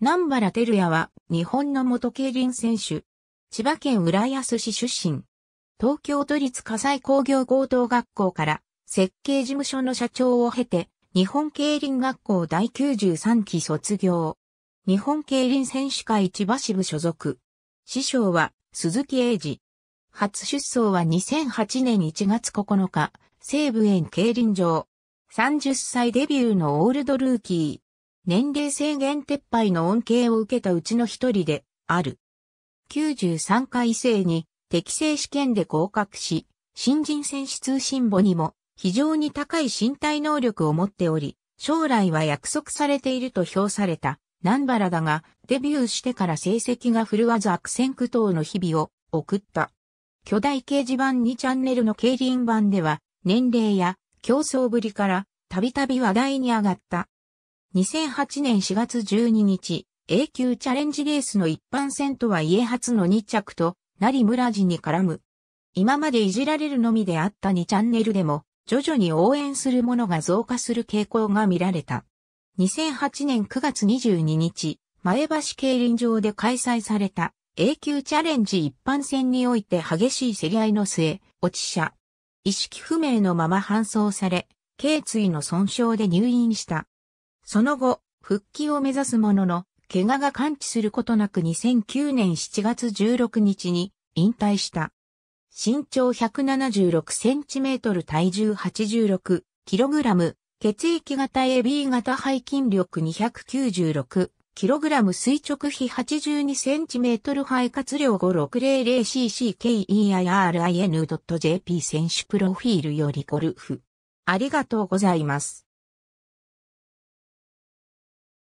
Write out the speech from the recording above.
南原照也は日本の元競輪選手。千葉県浦安市出身。東京都立火災工業高等学校から設計事務所の社長を経て日本競輪学校第93期卒業。日本競輪選手会千葉支部所属。師匠は鈴木英二。初出走は2008年1月9日、西武園競輪場。30歳デビューのオールドルーキー。年齢制限撤廃の恩恵を受けたうちの一人である。93回生に適正試験で合格し、新人選手通信簿にも非常に高い身体能力を持っており、将来は約束されていると評された南原だが、デビューしてから成績が振るわず悪戦苦闘の日々を送った。巨大掲示板2チャンネルの競輪版では、年齢や競争ぶりから、たびたび話題に上がった。2008年4月12日、A 級チャレンジレースの一般戦とは家初の2着と、なり村地に絡む。今までいじられるのみであった2チャンネルでも、徐々に応援する者が増加する傾向が見られた。2008年9月22日、前橋競輪場で開催された A 級チャレンジ一般戦において激しい競り合いの末、落ち者。意識不明のまま搬送され、頸椎の損傷で入院した。その後、復帰を目指すものの、怪我が完治することなく2009年7月16日に引退した。身長176センチメートル体重86キログラム、血液型 AB 型背筋力296キログラム垂直比82センチメートル肺活量 5600ccKEIRIN.jp 選手プロフィールよりゴルフ。ありがとうございます。